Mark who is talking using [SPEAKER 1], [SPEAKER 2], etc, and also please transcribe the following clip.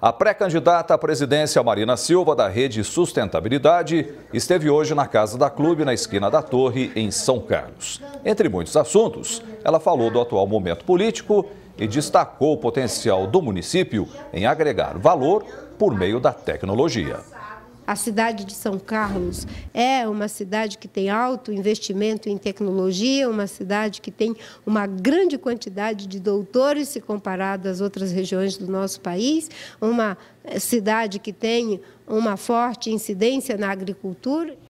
[SPEAKER 1] A pré-candidata à presidência Marina Silva, da Rede Sustentabilidade, esteve hoje na Casa da Clube, na esquina da Torre, em São Carlos. Entre muitos assuntos, ela falou do atual momento político e destacou o potencial do município em agregar valor por meio da tecnologia.
[SPEAKER 2] A cidade de São Carlos é uma cidade que tem alto investimento em tecnologia, uma cidade que tem uma grande quantidade de doutores se comparado às outras regiões do nosso país, uma cidade que tem uma forte incidência na agricultura